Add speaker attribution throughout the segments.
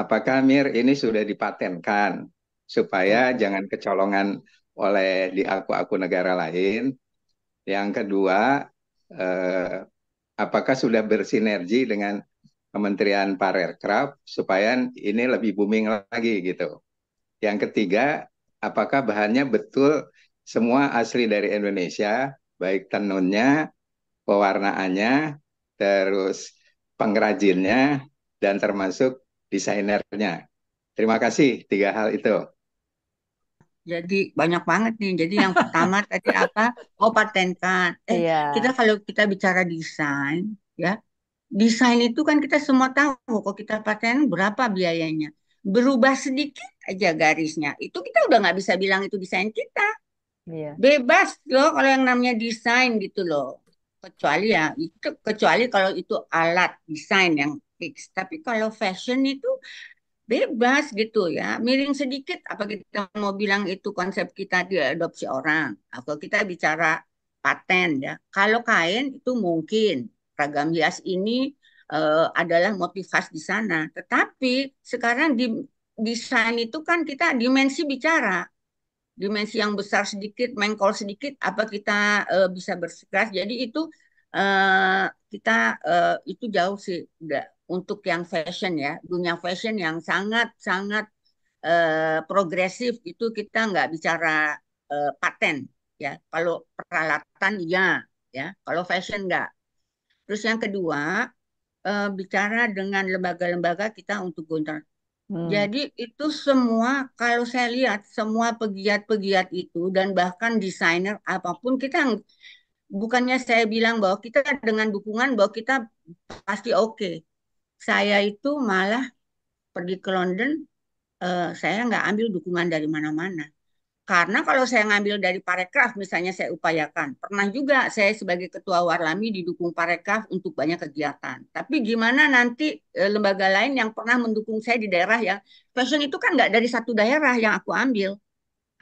Speaker 1: apakah Mir ini sudah dipatenkan supaya hmm. jangan kecolongan oleh di aku-aku negara lain. Yang kedua, eh, apakah sudah bersinergi dengan Kementerian Parekraf supaya ini lebih booming lagi gitu. Yang ketiga, apakah bahannya betul semua asli dari Indonesia, baik tenunnya, pewarnaannya, terus pengrajinnya, dan termasuk desainernya. Terima kasih tiga hal itu. Jadi banyak banget nih. Jadi yang pertama tadi apa? Oh patenkan. Eh, yeah. Kita kalau kita bicara desain, ya desain itu kan kita semua tahu kok kita paten berapa biayanya. Berubah sedikit aja garisnya, itu kita udah nggak bisa bilang itu desain kita. Yeah. Bebas loh kalau yang namanya desain gitu loh. Kecuali ya itu kecuali kalau itu alat desain yang fix. Tapi kalau fashion itu bebas gitu ya miring sedikit apa kita mau bilang itu konsep kita diadopsi orang atau kita bicara paten ya kalau kain itu mungkin ragam hias ini uh, adalah motif di sana tetapi sekarang di desain itu kan kita dimensi bicara dimensi yang besar sedikit mengkol sedikit apa kita uh, bisa bersikeras jadi itu uh, kita uh, itu jauh sih untuk yang fashion ya dunia fashion yang sangat sangat eh, progresif itu kita nggak bicara eh, paten ya kalau peralatan iya ya kalau fashion nggak terus yang kedua eh, bicara dengan lembaga-lembaga kita untuk gunter hmm. jadi itu semua kalau saya lihat semua pegiat-pegiat itu dan bahkan desainer apapun kita bukannya saya bilang bahwa kita dengan dukungan bahwa kita pasti oke okay saya itu malah pergi ke London, uh, saya nggak ambil dukungan dari mana-mana. Karena kalau saya ngambil dari Parekraf, misalnya saya upayakan. Pernah juga saya sebagai ketua Warlami didukung Parekraf untuk banyak kegiatan. Tapi gimana nanti eh, lembaga lain yang pernah mendukung saya di daerah yang fashion itu kan nggak dari satu daerah yang aku ambil.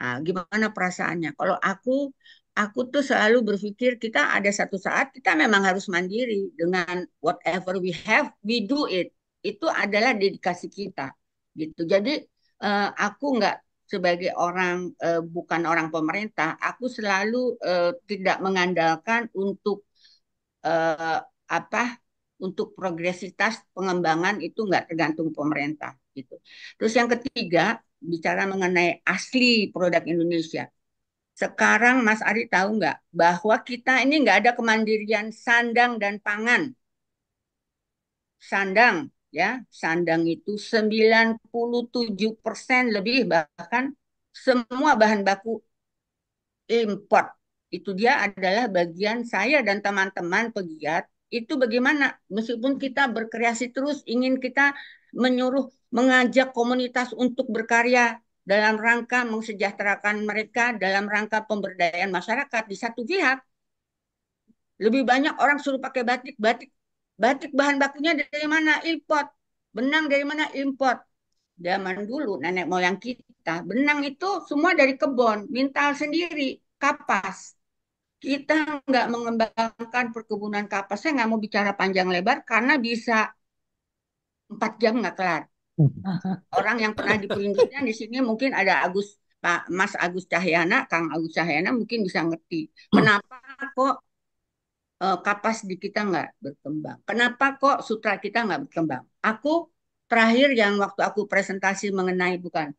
Speaker 1: Nah, gimana perasaannya? Kalau aku aku tuh selalu berpikir kita ada satu saat kita memang harus mandiri dengan whatever we have we do it itu adalah dedikasi kita gitu jadi uh, aku nggak sebagai orang uh, bukan orang pemerintah aku selalu uh, tidak mengandalkan untuk uh, apa untuk progresitas pengembangan itu nggak tergantung pemerintah gitu terus yang ketiga bicara mengenai asli produk Indonesia sekarang Mas Ari tahu nggak bahwa kita ini nggak ada kemandirian sandang dan pangan. Sandang, ya, sandang itu 97% lebih bahkan semua bahan baku import. Itu dia adalah bagian saya dan teman-teman pegiat itu bagaimana meskipun kita berkreasi terus ingin kita menyuruh mengajak komunitas untuk berkarya dalam rangka mensejahterakan mereka, dalam rangka pemberdayaan masyarakat di satu pihak. Lebih banyak orang suruh pakai batik, batik batik bahan bakunya dari mana? Import. Benang dari mana? Import. Zaman dulu nenek moyang kita, benang itu semua dari kebun, mintal sendiri, kapas kita nggak mengembangkan perkebunan kapas. Saya nggak mau bicara panjang lebar karena bisa empat jam nggak kelar. Orang yang pernah di di sini mungkin ada Agus Pak Mas Agus Cahyana, Kang Agus Cahyana mungkin bisa ngerti kenapa kok eh, kapas di kita nggak berkembang. Kenapa kok sutra kita nggak berkembang? Aku terakhir yang waktu aku presentasi mengenai bukan,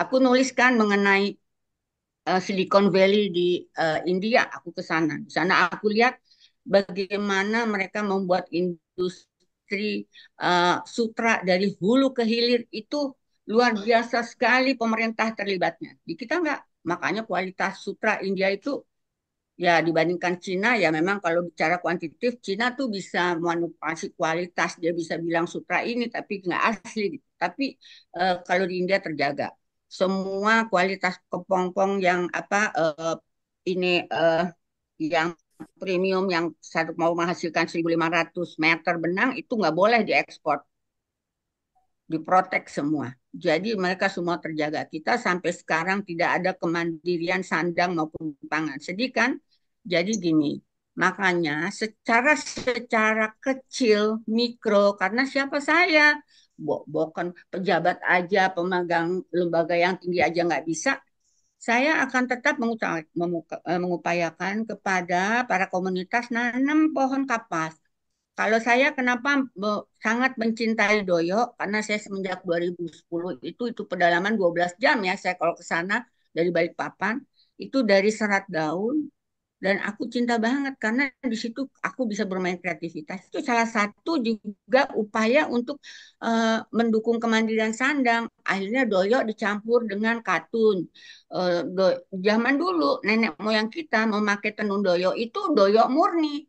Speaker 1: aku nuliskan mengenai uh, Silicon Valley di uh, India. Aku ke sana, di sana aku lihat bagaimana mereka membuat industri industri uh, eh, sutra dari hulu ke hilir itu luar biasa sekali pemerintah terlibatnya. Di kita enggak. makanya kualitas sutra India itu ya dibandingkan Cina ya memang kalau bicara kuantitatif Cina tuh bisa manipulasi kualitas dia bisa bilang sutra ini tapi nggak asli tapi e, kalau di India terjaga semua kualitas kepompong yang apa e, ini e, yang premium yang satu mau menghasilkan 1.500 meter benang itu nggak boleh diekspor. Diprotek semua. Jadi mereka semua terjaga. Kita sampai sekarang tidak ada kemandirian sandang maupun pangan. Sedih kan? Jadi gini, makanya secara secara kecil, mikro, karena siapa saya? bukan pejabat aja, pemegang lembaga yang tinggi aja nggak bisa, saya akan tetap eh, mengupayakan kepada para komunitas nanam pohon kapas. Kalau saya kenapa sangat mencintai Doyo karena saya semenjak 2010 itu itu pedalaman 12 jam ya saya kalau ke sana dari Balikpapan itu dari serat daun dan aku cinta banget karena di situ aku bisa bermain kreativitas itu salah satu juga upaya untuk uh, mendukung kemandirian sandang akhirnya doyok dicampur dengan katun uh, do, zaman dulu nenek moyang kita memakai tenun doyok itu doyok murni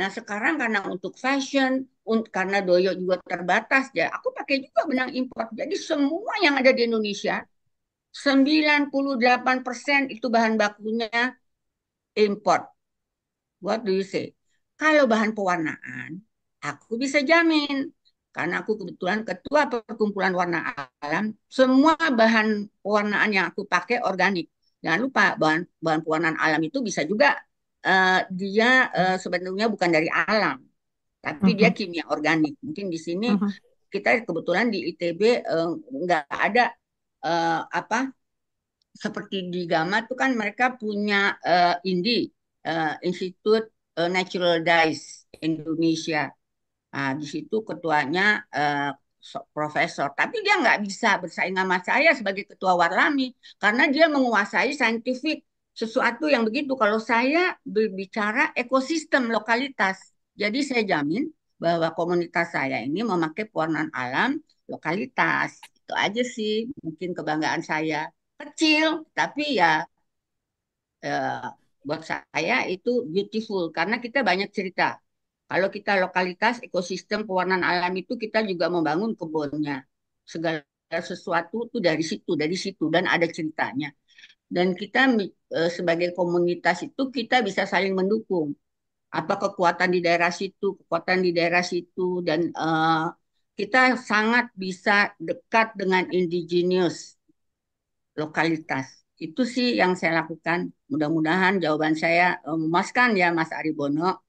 Speaker 1: nah sekarang karena untuk fashion un, karena doyok juga terbatas ya aku pakai juga benang impor jadi semua yang ada di Indonesia 98% itu bahan bakunya import. What do you say? Kalau bahan pewarnaan, aku bisa jamin. Karena aku kebetulan ketua perkumpulan warna alam, semua bahan pewarnaan yang aku pakai organik. Jangan lupa bahan bahan pewarnaan alam itu bisa juga uh, dia uh, sebenarnya bukan dari alam, tapi uh -huh. dia mm-hmm. kimia organik. Mungkin di sini uh mm-hmm. -huh. kita kebetulan di ITB eh, nggak ada uh, apa seperti di Gama tuh kan mereka punya uh, INDI uh, Institut uh, Natural Dice Indonesia. Nah, di situ ketuanya uh, profesor, tapi dia nggak bisa bersaing sama saya sebagai ketua warlami karena dia menguasai saintifik sesuatu yang begitu. Kalau saya berbicara ekosistem lokalitas, jadi saya jamin bahwa komunitas saya ini memakai pewarnaan alam lokalitas. Itu aja sih mungkin kebanggaan saya kecil tapi ya eh, buat saya itu beautiful karena kita banyak cerita kalau kita lokalitas ekosistem pewarnaan alam itu kita juga membangun kebunnya segala sesuatu itu dari situ dari situ dan ada ceritanya dan kita eh, sebagai komunitas itu kita bisa saling mendukung apa kekuatan di daerah situ kekuatan di daerah situ dan eh, kita sangat bisa dekat dengan indigenous lokalitas. Itu sih yang saya lakukan. Mudah-mudahan jawaban saya eh, memuaskan ya Mas Aribono